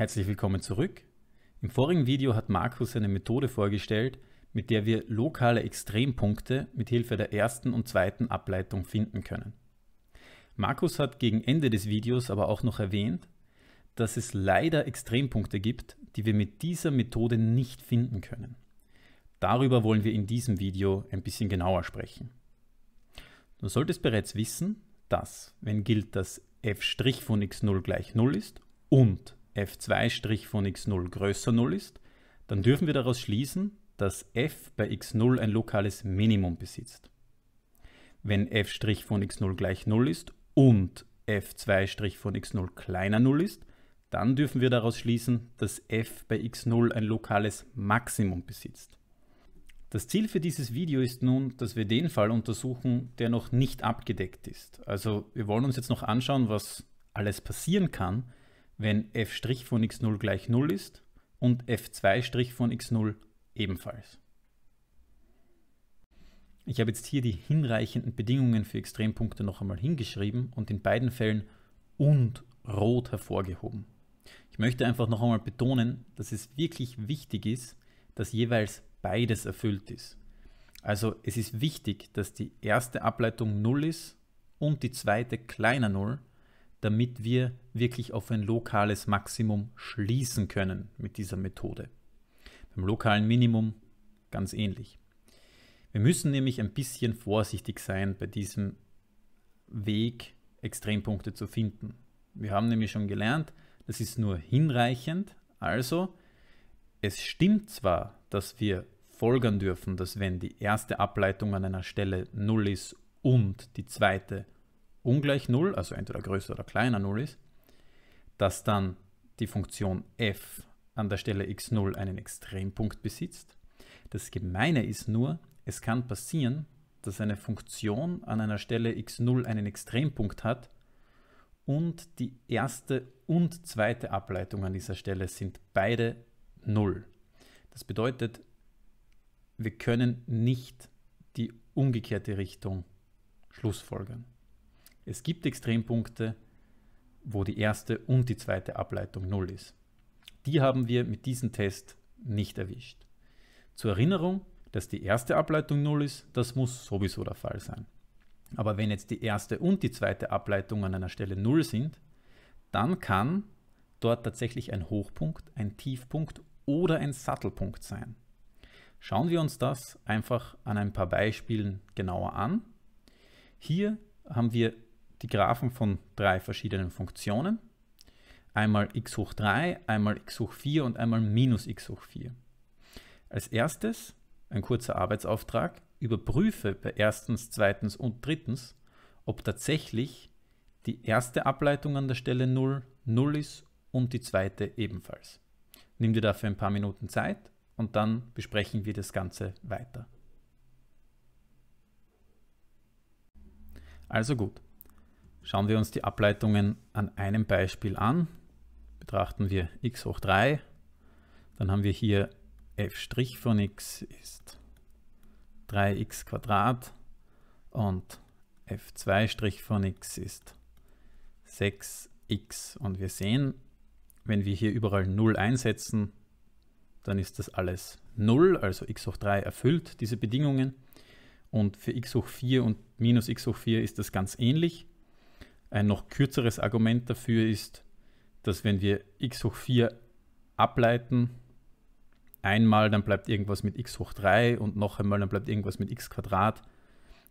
Herzlich willkommen zurück. Im vorigen Video hat Markus eine Methode vorgestellt, mit der wir lokale Extrempunkte mit Hilfe der ersten und zweiten Ableitung finden können. Markus hat gegen Ende des Videos aber auch noch erwähnt, dass es leider Extrempunkte gibt, die wir mit dieser Methode nicht finden können. Darüber wollen wir in diesem Video ein bisschen genauer sprechen. Du solltest bereits wissen, dass, wenn gilt, dass f' von x0 gleich 0 ist und f2' von x0 größer 0 ist, dann dürfen wir daraus schließen, dass f bei x0 ein lokales Minimum besitzt. Wenn f' von x0 gleich 0 ist und f2' von x0 kleiner 0 ist, dann dürfen wir daraus schließen, dass f bei x0 ein lokales Maximum besitzt. Das Ziel für dieses Video ist nun, dass wir den Fall untersuchen, der noch nicht abgedeckt ist. Also wir wollen uns jetzt noch anschauen, was alles passieren kann, wenn f' von x0 gleich 0 ist und f2' von x0 ebenfalls. Ich habe jetzt hier die hinreichenden Bedingungen für Extrempunkte noch einmal hingeschrieben und in beiden Fällen und rot hervorgehoben. Ich möchte einfach noch einmal betonen, dass es wirklich wichtig ist, dass jeweils beides erfüllt ist. Also es ist wichtig, dass die erste Ableitung 0 ist und die zweite kleiner 0, damit wir wirklich auf ein lokales Maximum schließen können mit dieser Methode. Beim lokalen Minimum ganz ähnlich. Wir müssen nämlich ein bisschen vorsichtig sein bei diesem Weg, Extrempunkte zu finden. Wir haben nämlich schon gelernt, das ist nur hinreichend. Also, es stimmt zwar, dass wir folgern dürfen, dass wenn die erste Ableitung an einer Stelle 0 ist und die zweite 0, ungleich 0, also entweder größer oder kleiner 0 ist, dass dann die Funktion f an der Stelle x0 einen Extrempunkt besitzt. Das Gemeine ist nur, es kann passieren, dass eine Funktion an einer Stelle x0 einen Extrempunkt hat und die erste und zweite Ableitung an dieser Stelle sind beide 0. Das bedeutet, wir können nicht die umgekehrte Richtung schlussfolgern. Es gibt Extrempunkte, wo die erste und die zweite Ableitung 0 ist. Die haben wir mit diesem Test nicht erwischt. Zur Erinnerung, dass die erste Ableitung 0 ist, das muss sowieso der Fall sein. Aber wenn jetzt die erste und die zweite Ableitung an einer Stelle 0 sind, dann kann dort tatsächlich ein Hochpunkt, ein Tiefpunkt oder ein Sattelpunkt sein. Schauen wir uns das einfach an ein paar Beispielen genauer an. Hier haben wir die Graphen von drei verschiedenen Funktionen. Einmal x hoch 3, einmal x hoch 4 und einmal minus x hoch 4. Als erstes, ein kurzer Arbeitsauftrag, überprüfe bei erstens, zweitens und drittens, ob tatsächlich die erste Ableitung an der Stelle 0 0 ist und die zweite ebenfalls. Nimm dir dafür ein paar Minuten Zeit und dann besprechen wir das Ganze weiter. Also gut, Schauen wir uns die Ableitungen an einem Beispiel an. Betrachten wir x hoch 3. Dann haben wir hier f' von x ist 3x und f2' von x ist 6x. Und wir sehen, wenn wir hier überall 0 einsetzen, dann ist das alles 0, also x hoch 3 erfüllt diese Bedingungen. Und für x hoch 4 und minus x hoch 4 ist das ganz ähnlich. Ein noch kürzeres Argument dafür ist, dass wenn wir x hoch 4 ableiten, einmal, dann bleibt irgendwas mit x hoch 3 und noch einmal, dann bleibt irgendwas mit x Quadrat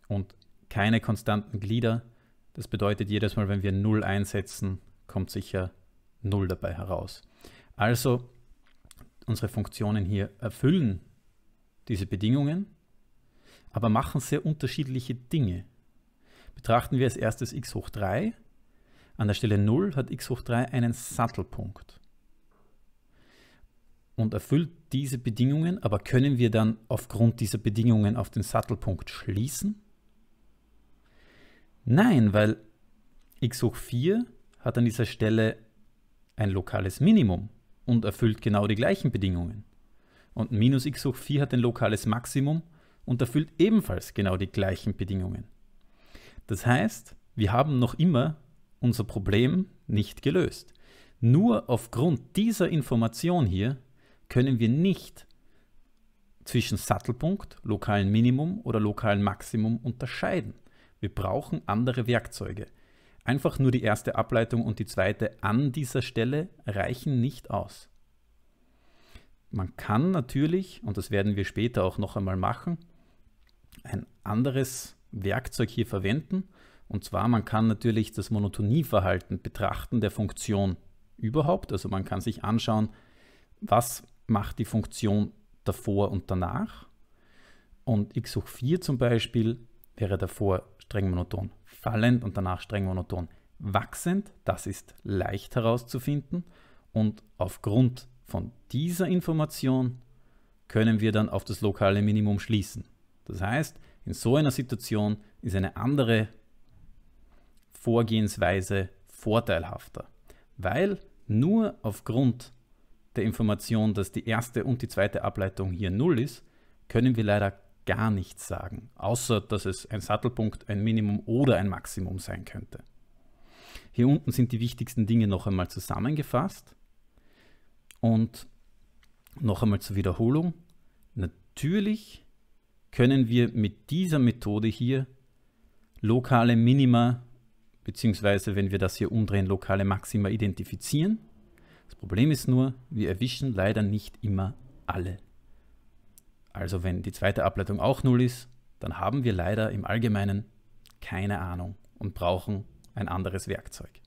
und keine konstanten Glieder. Das bedeutet, jedes Mal, wenn wir 0 einsetzen, kommt sicher 0 dabei heraus. Also, unsere Funktionen hier erfüllen diese Bedingungen, aber machen sehr unterschiedliche Dinge. Betrachten wir als erstes x hoch 3. An der Stelle 0 hat x hoch 3 einen Sattelpunkt und erfüllt diese Bedingungen, aber können wir dann aufgrund dieser Bedingungen auf den Sattelpunkt schließen? Nein, weil x hoch 4 hat an dieser Stelle ein lokales Minimum und erfüllt genau die gleichen Bedingungen. Und minus x hoch 4 hat ein lokales Maximum und erfüllt ebenfalls genau die gleichen Bedingungen. Das heißt, wir haben noch immer unser Problem nicht gelöst. Nur aufgrund dieser Information hier können wir nicht zwischen Sattelpunkt, lokalen Minimum oder lokalen Maximum unterscheiden. Wir brauchen andere Werkzeuge. Einfach nur die erste Ableitung und die zweite an dieser Stelle reichen nicht aus. Man kann natürlich, und das werden wir später auch noch einmal machen, ein anderes Werkzeug hier verwenden. Und zwar, man kann natürlich das Monotonieverhalten betrachten der Funktion überhaupt. Also man kann sich anschauen, was macht die Funktion davor und danach. Und x hoch 4 zum Beispiel wäre davor streng monoton fallend und danach streng monoton wachsend. Das ist leicht herauszufinden. Und aufgrund von dieser Information können wir dann auf das lokale Minimum schließen. Das heißt, in so einer Situation ist eine andere Vorgehensweise vorteilhafter, weil nur aufgrund der Information, dass die erste und die zweite Ableitung hier null ist, können wir leider gar nichts sagen, außer dass es ein Sattelpunkt, ein Minimum oder ein Maximum sein könnte. Hier unten sind die wichtigsten Dinge noch einmal zusammengefasst und noch einmal zur Wiederholung. Natürlich können wir mit dieser Methode hier lokale Minima, beziehungsweise wenn wir das hier umdrehen, lokale Maxima identifizieren. Das Problem ist nur, wir erwischen leider nicht immer alle. Also wenn die zweite Ableitung auch null ist, dann haben wir leider im Allgemeinen keine Ahnung und brauchen ein anderes Werkzeug.